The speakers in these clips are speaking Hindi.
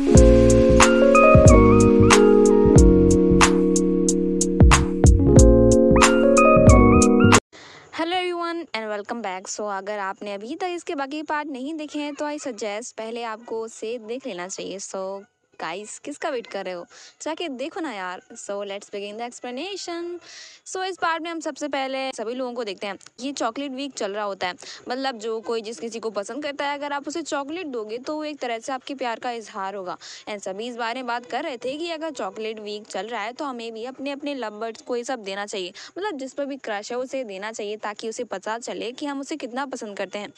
एंड वेलकम बैक सो अगर आपने अभी तक इसके बाकी पार्ट नहीं देखे हैं तो आई सजेस्ट पहले आपको उसे देख लेना चाहिए सो so, गाइस किसका वेट कर रहे हो जाके देखो ना यार so let's begin the explanation so इस पार्ट में हम सबसे पहले सभी लोगों को देखते हैं ये चॉकलेट वीक चल रहा होता है मतलब जो कोई जिस किसी को पसंद करता है अगर आप उसे चॉकलेट दोगे तो वो एक तरह से आपके प्यार का इजहार होगा एंड सभी इस बारे में बात कर रहे थे कि अगर चॉकलेट वीक चल रहा है तो हमें भी अपने अपने लव को ये सब देना चाहिए मतलब जिस पर भी क्रश है उसे देना चाहिए ताकि उसे पता चले कि हम उसे कितना पसंद करते हैं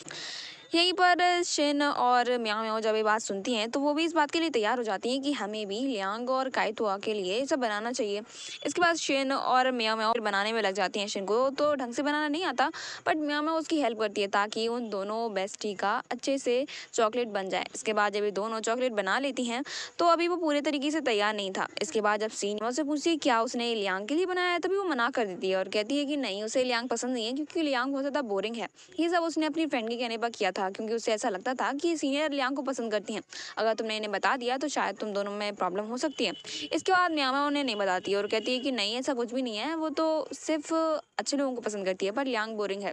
यहीं पर शिन और म्या म्याओ जब ये बात सुनती हैं तो वो भी इस बात के लिए तैयार हो जाती हैं कि हमें भी लियांग और कायतुआ के लिए सब बनाना चाहिए इसके बाद शिन और म्या म्याओ बनाने में लग जाती हैं शिन को तो ढंग से बनाना नहीं आता बट म्या म्याओ उसकी हेल्प करती है ताकि उन दोनों बेस्टी का अच्छे से चॉकलेट बन जाए इसके बाद जब ये दोनों चॉकलेट बना लेती हैं तो अभी वो पूरे तरीके से तैयार नहीं था इसके बाद जब सीन से पूछती है क्या उसने लियांग के लिए बनाया है तभी वो मना कर देती है और कहती है कि नहीं उसे लियांग पसंद नहीं है क्योंकि लियांग बहुत ज़्यादा बोरिंग है ये सब उसने अपनी फ्रेंड के कहने पर किया था था क्योंकि उसे ऐसा लगता था कि सीनियर लियांग को पसंद करती हैं अगर तुमने इन्हें बता दिया तो शायद तुम दोनों में प्रॉब्लम हो सकती है इसके बाद न्यामा उन्हें नहीं बताती और कहती है कि नहीं ऐसा कुछ भी नहीं है वो तो सिर्फ अच्छे लोगों को पसंद करती है पर लियांग बोरिंग है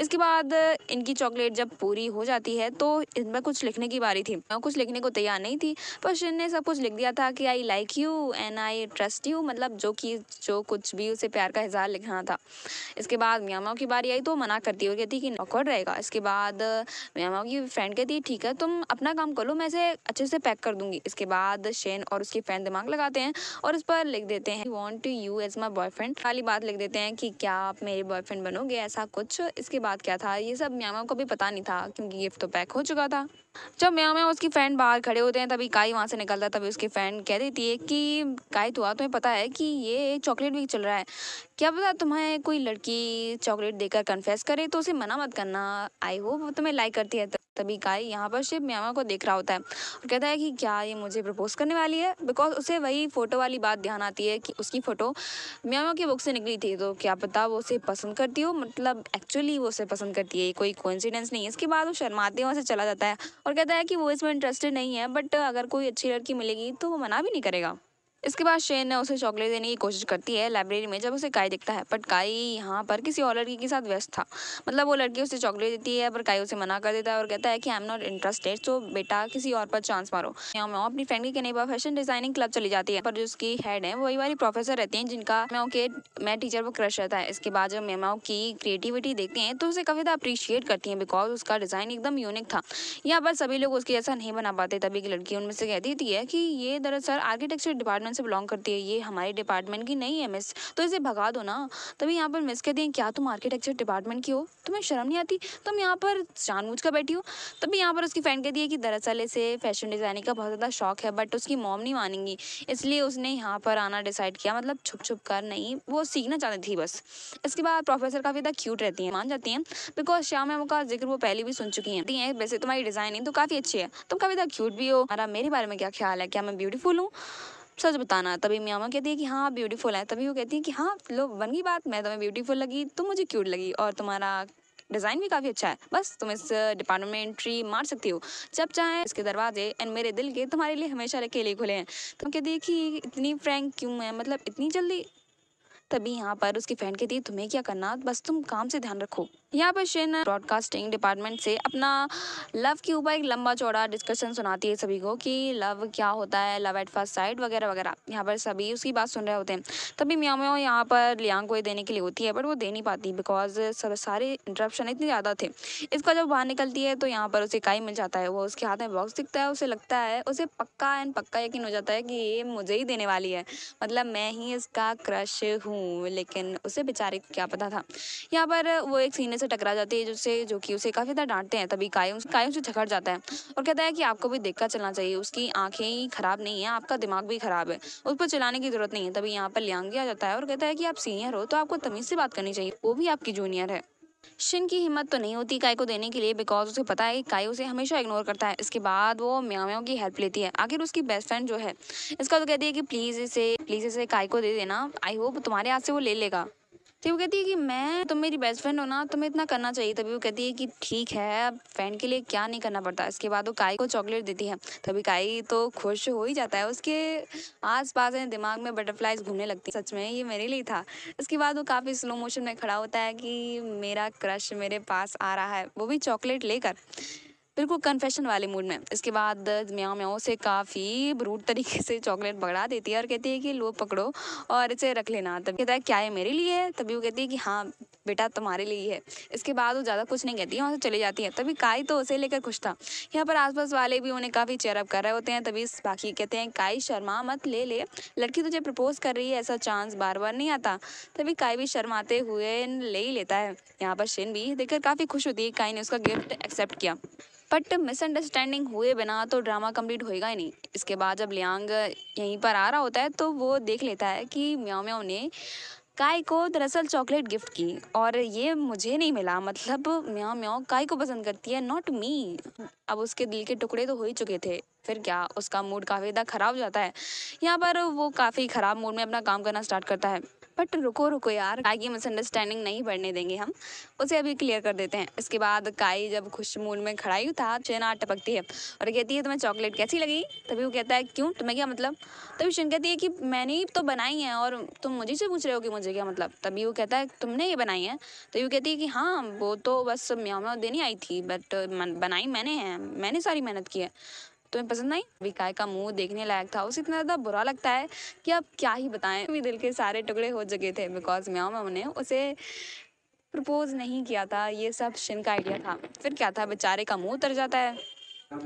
इसके बाद इनकी चॉकलेट जब पूरी हो जाती है तो इनमें कुछ लिखने की बारी थी मैं कुछ लिखने को तैयार नहीं थी पर शिन ने सब कुछ लिख दिया था कि I like you and I trust you मतलब जो कि जो कुछ भी उसे प्यार का इजहार लिखना था इसके बाद म्यामाओ की बारी आई तो मना करती है और कहती कि नौकर रहेगा इसके बाद तो मामा की फ्रेंड कहती है ठीक है तुम अपना काम कर लो मैं इसे अच्छे से पैक कर दूंगी इसके बाद शेन और उसकी फ्रेंड दिमाग लगाते हैं और उस पर लिख देते हैं want you as my boyfriend खाली बात लिख देते हैं कि क्या आप मेरे बॉयफ्रेंड बनोगे ऐसा कुछ इसके बाद क्या था ये सब म्यामा को भी पता नहीं था क्योंकि गिफ्ट तो पैक हो चुका था जब म्याँ म्याँ उसकी फ़्रेंड बाहर खड़े होते हैं तभी गाय वहाँ से निकलता है तभी उसकी फ्रेंड कह देती है कि काय तो तुम्हें पता है कि ये चॉकलेट वीक चल रहा है क्या पता तुम्हें कोई लड़की चॉकलेट देकर कन्फेस करे तो उसे मना मत करना आई होप तुम्हें लाइक करती है तो- तभी काई यहाँ पर शिव म्यामा को देख रहा होता है और कहता है कि क्या ये मुझे प्रपोज करने वाली है बिकॉज उसे वही फ़ोटो वाली बात ध्यान आती है कि उसकी फ़ोटो म्यामा की बुक से निकली थी तो क्या पता वो उसे पसंद करती हो मतलब एक्चुअली वो उसे पसंद करती है ये कोई कोइंसिडेंस नहीं है इसके बाद वो शर्माते वहाँ से चला जाता है और कहता है कि वो इसमें इंटरेस्टेड नहीं है बट अगर कोई अच्छी लड़की मिलेगी तो वो मना भी नहीं करेगा इसके बाद शेन ने उसे चॉकलेट देने की कोशिश करती है लाइब्रेरी में जब उसे काई दिखता है बट काई यहाँ पर किसी और लड़की के साथ व्यस्त था मतलब वो लड़की उसे चॉकलेट देती है पर काई उसे मना कर देता है और कहता है कि I am not interested so बेटा किसी और पर चांस मारो मैं अपनी फ्रेंड के कहने फैशन डिजाइनिंग क्लब चली जाती है पर जो उसकी हेड है वही वाली प्रोफेसर रहती है जिनका मैं के मैं टीचर पर क्रश रहता है इसके बाद जब मेमाओ की क्रिएटिविटी देखते हैं तो उसे काफ़ी ज़्यादा अप्रिशिएट करती है बिकॉज उसका डिज़ाइन एकदम यूनिक था यहाँ पर सभी लोग उसके जैसा नहीं बना पाते तभी की लड़की उनमें से कहती है कि ये दरअसल आर्किटेक्चर डिपार्टमेंट डिपार्टमेंट से बिलोंग करती है ये हमारे डिपार्टमेंट की नहीं है मिस तो इसे भगा दो ना तभी यहाँ पर मिस कह दें क्या तुम आर्किटेक्चर डिपार्टमेंट की हो तुम्हें शर्म नहीं आती तुम यहाँ पर जानबूझ कर बैठी हो तभी यहाँ पर उसकी फ्रेंड कह है कि दरअसल इसे फैशन डिज़ाइनिंग का बहुत ज़्यादा शौक है बट उसकी मॉम नहीं मानेंगी इसलिए उसने यहाँ पर आना डिसाइड किया मतलब छुप छुप कर नहीं वो सीखना चाहती थी बस इसके बाद प्रोफेसर काफ़ी ज़्यादा क्यूट रहती हैं मान जाती हैं बिकॉज श्याम मैम का जिक्र वो पहले भी सुन चुकी हैं है वैसे तुम्हारी डिज़ाइनिंग तो काफ़ी अच्छी है तुम काफ़ी ज़्यादा क्यूट भी हो हमारा मेरे बारे में क्या ख्याल है क्या मैं ब्यूटीफुल हूँ सच बताना तभी मियामा कहती है कि हाँ आप ब्यूटीफुल हैं तभी वो कहती है कि हाँ लो बन गई बात मैं तुम्हें ब्यूटीफुल लगी तुम मुझे क्यूट लगी और तुम्हारा डिज़ाइन भी काफ़ी अच्छा है बस तुम इस डिपार्टमेंट में एंट्री मार सकती हो जब चाहे इसके दरवाजे एंड मेरे दिल के तुम्हारे लिए हमेशा अकेले खुले हैं तुम तो कहती है कि इतनी फ्रैंक क्यों है मतलब इतनी जल्दी तभी यहाँ पर उसकी फ्रेंड कहती है तुम्हें क्या करना बस तुम काम से ध्यान रखो यहाँ पर शेन ब्रॉडकास्टिंग डिपार्टमेंट से अपना लव के ऊपर एक लंबा चौड़ा डिस्कशन सुनाती है सभी को कि लव क्या होता है लव एट फर्स्ट साइड वगैरह वगैरह यहाँ पर सभी उसकी बात सुन रहे होते हैं तभी म्याओ म्याओ यहाँ पर लियांग को ये देने के लिए होती है बट वो दे नहीं पाती बिकॉज सब सारे इंटरप्शन इतने ज़्यादा थे इसका जब बाहर निकलती है तो यहाँ पर उसे काई मिल जाता है वो उसके हाथ में बॉक्स दिखता है उसे लगता है उसे पक्का एंड पक्का यकीन हो जाता है कि ये मुझे ही देने वाली है मतलब मैं ही इसका क्रश हूँ लेकिन उसे बेचारे को क्या पता था यहाँ पर वो एक सीनियर से टकरा जाती है जिससे जो कि उसे काफ़ी ज़्यादा डांटते हैं तभी कायम कायम से झगड़ जाता है और कहता है कि आपको भी देखकर चलना चाहिए उसकी आंखें ही खराब नहीं है आपका दिमाग भी खराब है उस पर चलाने की जरूरत नहीं है तभी यहाँ पर लियांग आ जाता है और कहता है कि आप सीनियर हो तो आपको तमीज़ से बात करनी चाहिए वो भी आपकी जूनियर है शिन की हिम्मत तो नहीं होती काय को देने के लिए बिकॉज उसे पता है कि काय उसे हमेशा इग्नोर करता है इसके बाद वो म्यामियों की हेल्प लेती है आखिर उसकी बेस्ट फ्रेंड जो है इसका तो कहती है कि प्लीज़ इसे प्लीज़ इसे काय को दे देना आई होप तुम्हारे हाथ से वो ले लेगा तो वो कहती है कि मैं तुम मेरी बेस्ट फ्रेंड हो ना तुम्हें इतना करना चाहिए तभी वो कहती है कि ठीक है अब फ्रेंड के लिए क्या नहीं करना पड़ता इसके बाद वो काई को चॉकलेट देती है तभी काई तो खुश हो ही जाता है उसके आस पास दिमाग में बटरफ्लाइज घूमने लगती है सच में ये मेरे लिए था उसके बाद वो काफ़ी स्लो मोशन में खड़ा होता है कि मेरा क्रश मेरे पास आ रहा है वो भी चॉकलेट लेकर बिल्कुल कन्फेशन वाले मूड में इसके बाद म्याओ म्याओ से काफ़ी ब्रूट तरीके से चॉकलेट पकड़ा देती है और कहती है कि लो पकड़ो और इसे रख लेना तब कहता है क्या ये मेरे लिए है तभी वो कहती है कि हाँ बेटा तुम्हारे लिए है इसके बाद वो ज़्यादा कुछ नहीं कहती वहाँ से चली जाती है तभी काई तो उसे लेकर खुश था यहाँ पर आसपास वाले भी उन्हें काफ़ी चेयरअप कर रहे होते हैं तभी बाकी कहते हैं काई शर्मा मत ले ले लड़की तुझे प्रपोज कर रही है ऐसा चांस बार बार नहीं आता तभी काई भी शर्माते हुए ले ही लेता है यहाँ पर शिन भी देखकर काफ़ी खुश होती है काई ने उसका गिफ्ट एक्सेप्ट किया बट मिसअंडरस्टैंडिंग हुए बिना तो ड्रामा कंप्लीट होएगा ही नहीं इसके बाद जब लियांग यहीं पर आ रहा होता है तो वो देख लेता है कि म्याओ म्याओ ने काय को दरअसल चॉकलेट गिफ्ट की और ये मुझे नहीं मिला मतलब म्याओ म्याओ काय को पसंद करती है नॉट मी अब उसके दिल के टुकड़े तो हो ही चुके थे फिर क्या उसका मूड काफ़ी ज़्यादा ख़राब हो जाता है यहाँ पर वो काफ़ी ख़राब मूड में अपना काम करना स्टार्ट करता है बट रुको रुको यार काय की मिसअंडरस्टैंडिंग नहीं बढ़ने देंगे हम उसे अभी क्लियर कर देते हैं इसके बाद काई जब खुश मूड में खड़ाई था चेना टपकती है और कहती है तुम्हें चॉकलेट कैसी लगी तभी वो कहता है क्यों तुम्हें क्या मतलब तभी शन कहती है कि मैंने तो बनाई है और तुम मुझे से पूछ रहे हो कि मुझे क्या मतलब तभी वो कहता है तुमने ये बनाई है तो यूँ कहती है कि हाँ वो तो बस म्याओ म्याओ देनी आई थी बट बनाई मैंने है मैंने सारी मेहनत की है तुम्हें पसंद नहीं विकाय का मुंह देखने लायक था उसे इतना ज़्यादा बुरा लगता है कि अब क्या ही बताएं मेरे दिल के सारे टुकड़े हो चुके थे बिकॉज म्याओ ने उसे प्रपोज नहीं किया था ये सब शिन का आइडिया था फिर क्या था बेचारे का मुंह उतर जाता है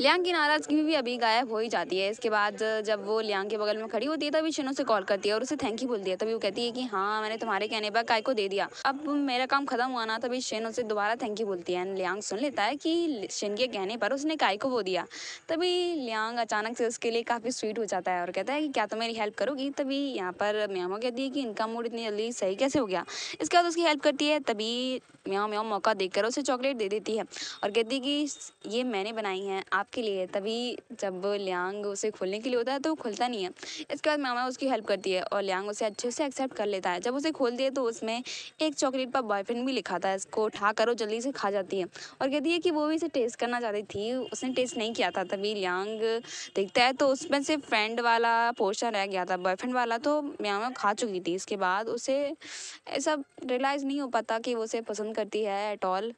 लियांग की नाराजगी भी अभी गायब हो ही जाती है इसके बाद जब वो लियांग के बगल में खड़ी होती है तभी शिनो से कॉल करती है और उसे थैंक यू बोलती है तभी वो कहती है कि हाँ मैंने तुम्हारे कहने पर काय को दे दिया अब मेरा काम खत्म हुआ ना तभी शिन उसे दोबारा थैंक यू बोलती है लियांग सुन लेता है कि शिन के कहने पर उसने काय को वो दिया तभी लियांग अचानक से उसके लिए काफ़ी स्वीट हो जाता है और कहता है कि क्या तुम मेरी हेल्प करोगी तभी यहाँ पर म्यामो कहती है कि इनका मूड इतनी जल्दी सही कैसे हो गया इसके बाद उसकी हेल्प करती है तभी म्याओ म्याओ मौका देकर उसे चॉकलेट दे देती है और कहती है कि ये मैंने बनाई है आपके लिए है तभी जब लियांग उसे खोलने के लिए होता है तो वो खुलता नहीं है इसके बाद मामा उसकी हेल्प करती है और लियांग उसे अच्छे से एक्सेप्ट कर लेता है जब उसे खोल दिया तो उसमें एक चॉकलेट पर बॉयफ्रेंड भी लिखा था इसको उठा कर वो जल्दी से खा जाती है और कहती है कि वो भी इसे टेस्ट करना चाहती थी उसने टेस्ट नहीं किया था तभी लियांग देखता है तो उसमें से फ्रेंड वाला पोर्शन रह गया था बॉयफ्रेंड वाला तो म्यामा खा चुकी थी इसके बाद उसे ऐसा रियलाइज़ नहीं हो पाता कि वो उसे पसंद करती है एट ऑल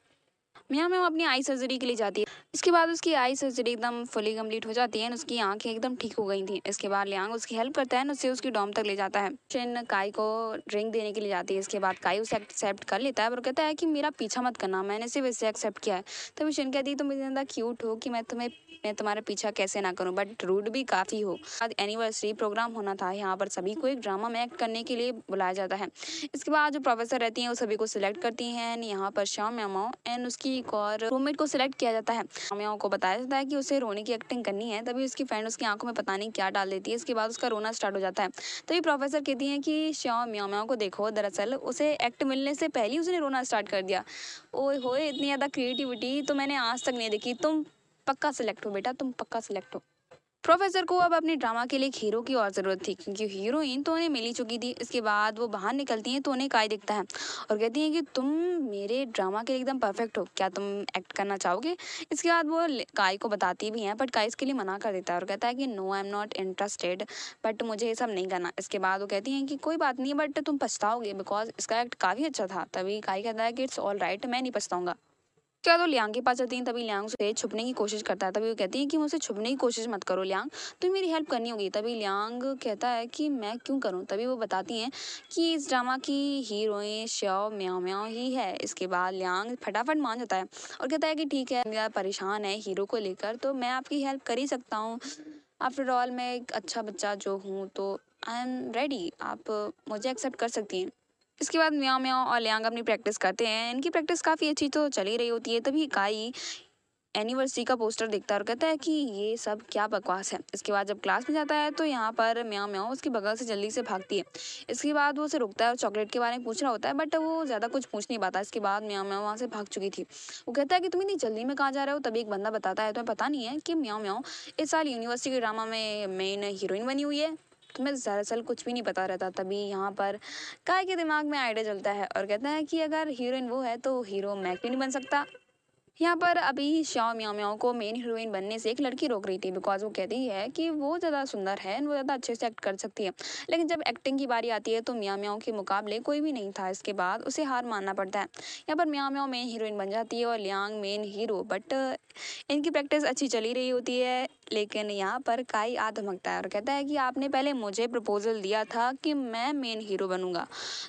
यहाँ वो अपनी आई सर्जरी के लिए जाती है इसके बाद उसकी आई सर्जरी एकदम फुली कम्प्लीट हो जाती है उसकी आँखें एकदम ठीक हो गई थी इसके बाद लियांग उसकी हेल्प करता है उससे उसकी डॉम तक ले जाता है ट्रेन काई को ड्रिंक देने के लिए जाती है इसके बाद काई उसे एक्सेप्ट कर लेता है और कहता है कि मेरा पीछा मत करना मैंने सिर्फ इसे एक्सेप्ट किया है तभी शिन कहती है तुम इतनी ज़्यादा क्यूट हो कि मैं तुम्हें मैं तुम्हारा पीछा कैसे ना करूं बट रूड भी काफ़ी हो आज एनिवर्सरी प्रोग्राम होना था यहाँ पर सभी को एक ड्रामा में एक्ट करने के लिए बुलाया जाता है इसके बाद जो प्रोफेसर रहती हैं वो सभी को सिलेक्ट करती हैं एंड यहाँ पर श्याम मैमाओ एंड उसकी प्रतीक और रूममेट को सिलेक्ट किया जाता है को बताया जाता है कि उसे रोने की एक्टिंग करनी है तभी उसकी फ्रेंड उसकी आंखों में पता नहीं क्या डाल देती है इसके बाद उसका रोना स्टार्ट हो जाता है तभी तो प्रोफेसर कहती हैं कि श्याओ म्याओ को देखो दरअसल उसे एक्ट मिलने से पहले ही उसने रोना स्टार्ट कर दिया ओए होए इतनी ज़्यादा क्रिएटिविटी तो मैंने आज तक नहीं देखी तुम पक्का सेलेक्ट हो बेटा तुम पक्का सेलेक्ट हो प्रोफेसर को अब अपने ड्रामा के लिए हीरो की और ज़रूरत थी क्योंकि हीरोइन तो उन्हें मिल ही चुकी थी इसके बाद वो बाहर निकलती हैं तो उन्हें काय दिखता है और कहती हैं कि तुम मेरे ड्रामा के लिए एकदम परफेक्ट हो क्या तुम एक्ट करना चाहोगे इसके बाद वो काय को बताती भी हैं बट काय इसके लिए मना कर देता है और कहता है कि no I am not interested but मुझे ये सब नहीं करना इसके बाद वो कहती हैं कि कोई बात नहीं बट तुम पछताओगे बिकॉज इसका एक्ट काफ़ी अच्छा था तभी काय कहता है कि इट्स ऑल राइट मैं नहीं पछताऊँगा उसके बाद वो लियांग के पास जाती हैं तभी लियांग उसे छुपने की कोशिश करता है तभी वो कहती है कि मुझसे छुपने की कोशिश मत करो लियांग तुम्हें मेरी हेल्प करनी होगी तभी लियांग कहता है कि मैं क्यों करूँ तभी वो बताती हैं कि इस ड्रामा की हीरोइन श्याओ म्याओ म्याओ ही है इसके बाद लियांग फटाफट मान जाता है और कहता है कि ठीक है मेरा परेशान है हीरो को लेकर तो मैं आपकी हेल्प कर ही सकता हूँ आफ्टर ऑल मैं एक अच्छा बच्चा जो हूँ तो आई एम रेडी आप मुझे एक्सेप्ट कर सकती हैं इसके बाद म्याओ म्याओ और लियांग अपनी प्रैक्टिस करते हैं इनकी प्रैक्टिस काफ़ी अच्छी तो चली रही होती है तभी काई एनिवर्सरी का पोस्टर देखता है और कहता है कि ये सब क्या बकवास है इसके बाद जब क्लास में जाता है तो यहाँ पर म्याओ म्याओ उसकी बगल से जल्दी से भागती है इसके बाद वो उसे रुकता है और चॉकलेट के बारे में पूछ रहा होता है बट वो ज़्यादा कुछ पूछ नहीं पाता इसके बाद म्याओ म्याओ वहाँ से भाग चुकी थी वो कहता है कि तुम इतनी जल्दी में कहाँ जा रहे हो तभी एक बंदा बताता है तुम्हें पता नहीं है कि म्याओ म्याओ इस साल यूनिवर्सिटी के ड्रामा में मेन हीरोइन बनी हुई है तो मैं दरअसल कुछ भी नहीं पता रहता तभी यहाँ पर काय के दिमाग में आइडिया चलता है और कहता है कि अगर हीरोइन वो है तो हीरो मैं क्यों नहीं बन सकता यहाँ पर अभी श्याम म्याओ म्याओ को मेन हीरोइन बनने से एक लड़की रोक रही थी बिकॉज वो कहती है कि वो ज़्यादा सुंदर है वो ज़्यादा अच्छे से एक्ट कर सकती है लेकिन जब एक्टिंग की बारी आती है तो म्याओ म्याओ के मुकाबले कोई भी नहीं था इसके बाद उसे हार मानना पड़ता है यहाँ पर म्याओ म्याओ मेन हीरोइन बन जाती है और लियांग मेन हीरो बट इनकी प्रैक्टिस अच्छी चली रही होती है लेकिन यहाँ पर काई आत्महकता है और कहता है कि आपने पहले मुझे प्रपोजल दिया था कि मैं मेन हीरो बनूंगा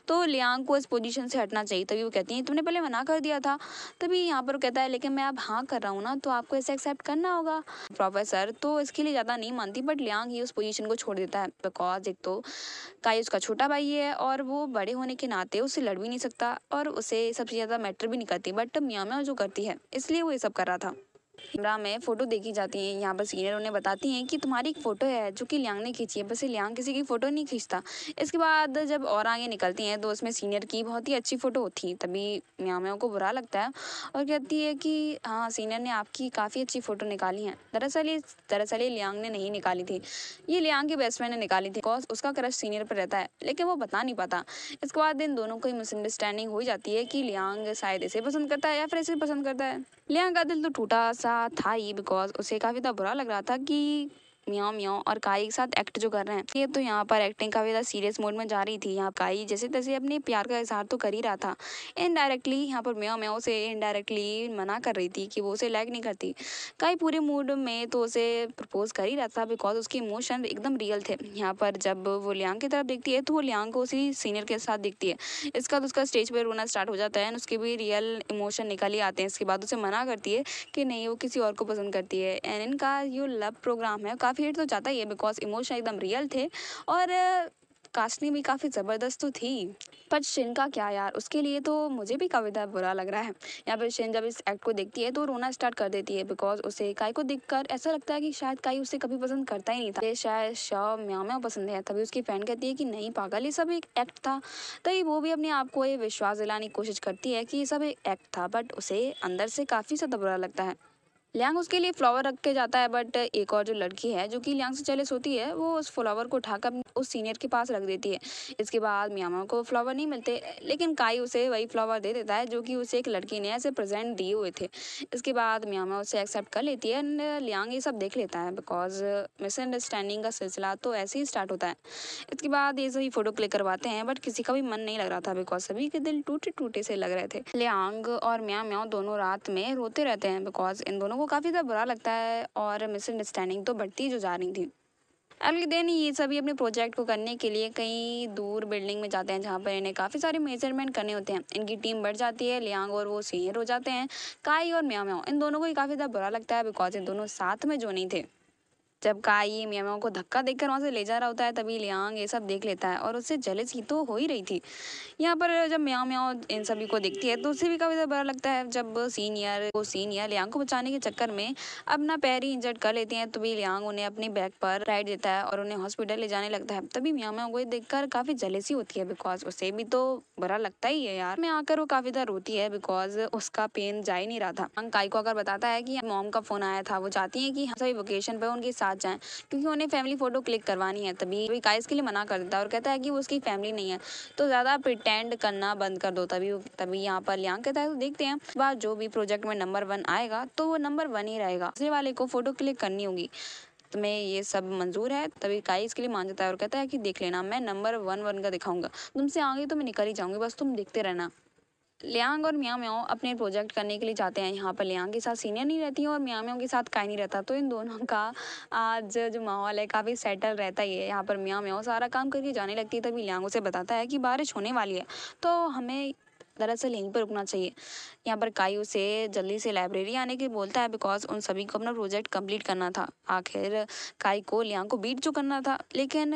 तो लियांग को इस पोजीशन से हटना चाहिए तभी वो कहती हैं तुमने पहले मना कर दिया था तभी यहाँ पर कहता है लेकिन मैं अब हाँ कर रहा हूँ ना तो आपको इसे एक्सेप्ट करना होगा प्रोफेसर तो इसके लिए ज़्यादा नहीं मानती बट लियांग ही उस पोजिशन को छोड़ देता है बिकॉज एक तो काई उसका छोटा भाई है और वो बड़े होने के नाते उससे लड़ भी नहीं सकता और उसे सबसे ज़्यादा मैटर भी नहीं करती बट म्यामा जो करती है इसलिए वो ये सब कर रहा था कैमरा में फ़ोटो देखी जाती है यहाँ पर सीनियर उन्हें बताती हैं कि तुम्हारी एक फ़ोटो है जो कि लियांग ने खींची है बस लियांग किसी की फ़ोटो नहीं खींचता इसके बाद जब और आगे निकलती हैं तो उसमें सीनियर की बहुत ही अच्छी फ़ोटो होती है तभी म्यामेव को बुरा लगता है और कहती है कि हाँ सीनियर ने आपकी काफ़ी अच्छी फ़ोटो निकाली है दरअसल ये दरअसल ये लियांग ने नहीं निकाली थी ये लियांग के बेस्ट फ्रेंड ने निकाली थी बिकॉज उसका क्रश सीनियर पर रहता है लेकिन वो बता नहीं पाता इसके बाद इन दोनों को मिसअंडरस्टैंडिंग हो जाती है कि लियांग शायद इसे पसंद करता है या फिर इसे पसंद करता है लियांग का दिल तो टूटा सा ऐसा था ही बिकॉज उसे काफ़ी ज़्यादा बुरा लग रहा था कि म्याओ म्याओ और काई के साथ एक्ट जो कर रहे हैं ये तो यहाँ पर एक्टिंग काफी ज्यादा सीरियस मोड में जा रही थी यहाँ काई जैसे तैसे अपने प्यार का इजहार तो कर ही रहा था इनडायरेक्टली यहाँ पर म्याओ म्याओ से इनडायरेक्टली मना कर रही थी कि वो उसे लाइक नहीं करती काई पूरे मूड में तो उसे प्रपोज कर ही रहा था बिकॉज उसके इमोशन एकदम रियल थे यहाँ पर जब वो लियांग की तरफ देखती है तो वो लियांग को उसी सीनियर के साथ दिखती है इसके बाद तो उसका स्टेज पर रोना स्टार्ट हो जाता है उसके भी रियल इमोशन निकल ही आते हैं इसके बाद उसे मना करती है कि नहीं वो किसी और को पसंद करती है एंड इनका यू लव प्रोग्राम है काफ़ी फील तो जाता ही है बिकॉज इमोशन एकदम रियल थे और कास्टिंग भी काफ़ी ज़बरदस्त तो थी पर शिन का क्या यार उसके लिए तो मुझे भी कविता बुरा लग रहा है या फिर शिन जब इस एक्ट को देखती है तो रोना स्टार्ट कर देती है बिकॉज उसे काई को देखकर ऐसा लगता है कि शायद काई उसे कभी पसंद करता ही नहीं था ये शायद शव म्या म्या पसंद है तभी उसकी फ्रेंड कहती है कि नहीं पागल ये सब एक एक्ट था तभी तो वो भी अपने आप को ये विश्वास दिलाने की कोशिश करती है कि ये सब एक एक्ट था बट उसे अंदर से काफ़ी ज़्यादा बुरा लगता है लियांग उसके लिए फ्लावर रख के जाता है बट एक और जो लड़की है जो कि लियांग से चले सोती है वो उस फ्लावर को उठाकर उस सीनियर के पास रख देती है इसके बाद मियामा को फ्लावर नहीं मिलते लेकिन काई उसे वही फ्लावर दे देता है जो कि उसे एक लड़की ने ऐसे प्रेजेंट दिए हुए थे इसके बाद मियामा उसे एक्सेप्ट कर लेती है एंड लियांग ये सब देख लेता है बिकॉज मिसअंडरस्टैंडिंग का सिलसिला तो ऐसे ही स्टार्ट होता है इसके बाद ये सभी फ़ोटो क्लिक करवाते हैं बट किसी का भी मन नहीं लग रहा था बिकॉज सभी के दिल टूटे टूटे से लग रहे थे लियांग और म्या दोनों रात में रोते रहते हैं बिकॉज इन दोनों को काफ़ी ज़्यादा बुरा लगता है और मिसअंडरस्टैंडिंग तो बढ़ती जो जा रही थी अगले दिन ये सभी अपने प्रोजेक्ट को करने के लिए कहीं दूर बिल्डिंग में जाते हैं जहाँ पर इन्हें काफ़ी सारे मेजरमेंट करने होते हैं इनकी टीम बढ़ जाती है लियांग और वो सीनियर हो जाते हैं काई और म्याओ म्याओ इन दोनों को ही काफ़ी ज़्यादा बुरा लगता है बिकॉज इन दोनों साथ में जो नहीं थे जब काई मियामा को धक्का देकर वहाँ से ले जा रहा होता है तभी लियांग ये सब देख लेता है और उससे जलेसी तो हो ही रही थी यहाँ पर जब मिया म्याओ इन सभी को देखती है तो उसे भी काफ़ी ज़्यादा लगता है जब सीनियर वो सीनियर लियांग को बचाने के चक्कर में अपना पैर ही इंजर्ड कर लेती हैं तभी लियांग उन्हें अपने बैग पर राइड देता है और उन्हें हॉस्पिटल ले जाने लगता है तभी मिया म्याओ को देख कर काफ़ी जलेसी होती है बिकॉज उसे भी तो बुरा लगता ही है यार में आकर वो काफ़ी ज़्यादा रोती है बिकॉज उसका पेन जा ही नहीं रहा था काई को अगर बताता है कि मॉम का फ़ोन आया था वो चाहती है कि हम सभी वोकेशन पर उनके साथ साथ जाएं क्योंकि उन्हें फैमिली फ़ोटो क्लिक करवानी है तभी वो काइस के लिए मना कर देता है और कहता है कि वो उसकी फैमिली नहीं है तो ज़्यादा प्रिटेंड करना बंद कर दो तभी तभी यहाँ पर लियांग कहता है तो देखते हैं बाद जो भी प्रोजेक्ट में नंबर वन आएगा तो वो नंबर वन ही रहेगा दूसरे वाले को फ़ोटो क्लिक करनी होगी तो मैं ये सब मंजूर है तभी काई इसके लिए मान जाता है और कहता है कि देख लेना मैं नंबर वन वन का दिखाऊंगा तुमसे आगे तो मैं निकल ही जाऊंगी बस तुम देखते रहना लियांग और मियाँ म्याओ अपने प्रोजेक्ट करने के लिए जाते हैं यहाँ पर लियांग के साथ सीनियर नहीं रहती है और मियाँ म्याओ के साथ काई नहीं रहता तो इन दोनों का आज जो माहौल है काफ़ी सेटल रहता ही है यहाँ पर मियाँ म्याओ सारा काम करके जाने लगती है तभी लियांग उसे बताता है कि बारिश होने वाली है तो हमें दरअसल यहीं पर रुकना चाहिए यहाँ पर काई उसे जल्दी से लाइब्रेरी आने के बोलता है बिकॉज उन सभी को अपना प्रोजेक्ट कंप्लीट करना था आखिर काई को लियांग को बीट जो करना था लेकिन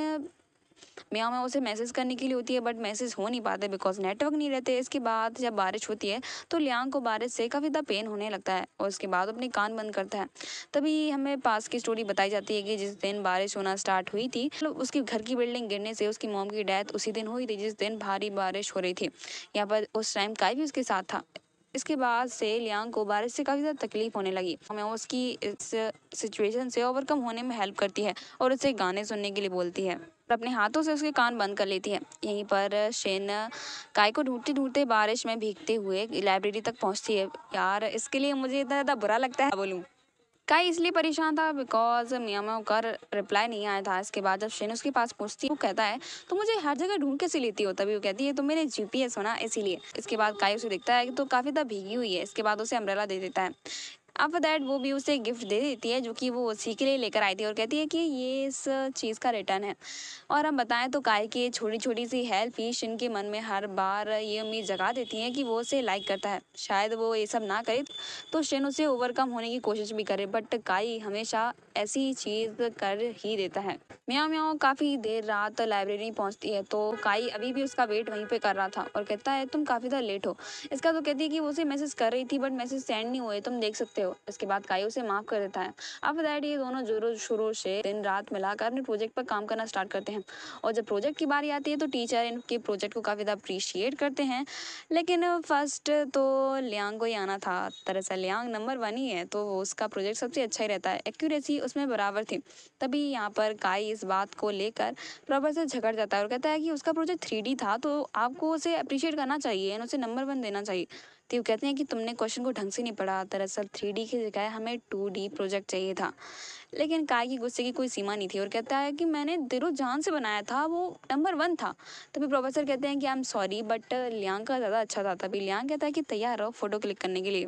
मियाँ मैं उसे मैसेज करने के लिए होती है बट मैसेज हो नहीं पाता बिकॉज नेटवर्क नहीं रहते इसके बाद जब बारिश होती है तो लियांग को बारिश से काफ़ी ज़्यादा पेन होने लगता है और उसके बाद अपने कान बंद करता है तभी हमें पास की स्टोरी बताई जाती है कि जिस दिन बारिश होना स्टार्ट हुई थी तो उसके घर की बिल्डिंग गिरने से उसकी मोम की डेथ उसी दिन हुई थी जिस दिन भारी बारिश हो रही थी यहाँ पर उस टाइम काई भी उसके साथ था इसके बाद से लियांग को बारिश से काफ़ी ज़्यादा तकलीफ होने लगी हमें उसकी इस सिचुएशन से ओवरकम होने में हेल्प करती है और उसे गाने सुनने के लिए बोलती है और अपने हाथों से उसके कान बंद कर लेती है यहीं पर शेन काय को ढूंढते ढूंढते बारिश में भीगते हुए लाइब्रेरी तक पहुंचती है यार इसके लिए मुझे इतना ज़्यादा बुरा लगता है बोलूँ काई इसलिए परेशान था बिकॉज मियामा का रिप्लाई नहीं आया था इसके बाद जब शेन उसके पास पहुंचती वो कहता है तो मुझे हर जगह ढूंढ के सी लेती हो तभी वो कहती है तो मेरे जीपीएस होना इसीलिए इसके बाद काई उसे देखता है तो काफ़ी तब भीगी हुई है इसके बाद उसे अम्ब्रेला दे देता है आफ्टर दैट वो भी उसे गिफ्ट दे देती है जो कि वो उसी के लिए लेकर आई थी और कहती है कि ये इस चीज़ का रिटर्न है और हम बताएं तो काय की छोटी छोटी सी हेल्प ही शिन के मन में हर बार ये उम्मीद जगा देती है कि वो उसे लाइक करता है शायद वो ये सब ना करे तो शिन उसे ओवरकम होने की कोशिश भी करे बट काई हमेशा ऐसी चीज़ कर ही देता है म्याओ म्याओ काफ़ी देर रात लाइब्रेरी पहुंचती है तो काई अभी भी उसका वेट वहीं पे कर रहा था और कहता है तुम काफ़ी देर लेट हो इसका तो कहती है कि वो उसे मैसेज कर रही थी बट मैसेज सेंड नहीं हुए तुम देख सकते हो इसके बाद काई उसे माफ कर देता है अब दैट ये दोनों जोरों शुरू से दिन रात मिलाकर अपने प्रोजेक्ट पर काम करना स्टार्ट करते हैं और जब प्रोजेक्ट की बारी आती है तो टीचर इनके प्रोजेक्ट को काफ़ी ज़्यादा अप्रिशिएट करते हैं लेकिन फर्स्ट तो लियांग को ही आना था दरअसल लियांग नंबर वन ही है तो उसका प्रोजेक्ट सबसे अच्छा ही रहता है एक्यूरेसी उसमें बराबर थी तभी यहाँ पर काई इस बात को लेकर प्रॉपर से झगड़ जाता है और कहता है कि उसका प्रोजेक्ट थ्री था तो आपको उसे अप्रिशिएट करना चाहिए एंड उसे नंबर वन देना चाहिए तो वो कहते हैं कि तुमने क्वेश्चन को ढंग से नहीं पढ़ा दरअसल थ्री डी की जगह हमें टू डी प्रोजेक्ट चाहिए था लेकिन काय की गुस्से की कोई सीमा नहीं थी और कहता है कि मैंने दिलो जान से बनाया था वो नंबर वन था तभी तो प्रोफेसर कहते हैं कि I am sorry but Liang का ज़्यादा अच्छा था तभी लियांग कहता है कि तैयार रहो फोटो क्लिक करने के लिए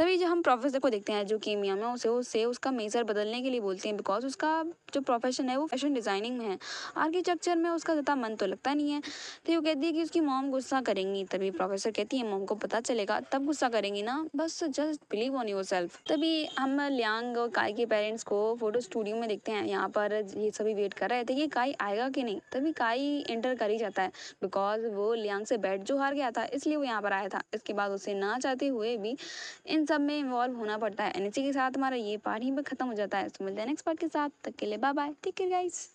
तभी जब हम प्रोफेसर को देखते हैं जो कीमिया में उसे उसे उसका मेजर बदलने के लिए बोलते हैं बिकॉज उसका जो प्रोफेशन है वो फैशन डिज़ाइनिंग में है आर्किटेक्चर में उसका ज़्यादा मन तो लगता नहीं है तो वो कहती है कि उसकी मॉम गुस्सा करेंगी तभी प्रोफेसर कहती है मोम को पता चलेगा तब गुस्सा करेंगी ना बस just believe on yourself तभी हम लियांग और काय के पेरेंट्स को फोटो स्टूडियो में देखते हैं यहाँ पर ये सभी वेट कर रहे थे कि काई आएगा कि नहीं तभी काई इंटर कर ही जाता है बिकॉज वो लियांग से बैट जो हार गया था इसलिए वो यहाँ पर आया था इसके बाद उसे ना चाहते हुए भी इन सब में इन्वॉल्व होना पड़ता है एनर्जी के साथ हमारा ये पार्ट ही खत्म हो जाता है तो मिलते हैं नेक्स्ट पार्ट के साथ तक के लिए bye bye take care guys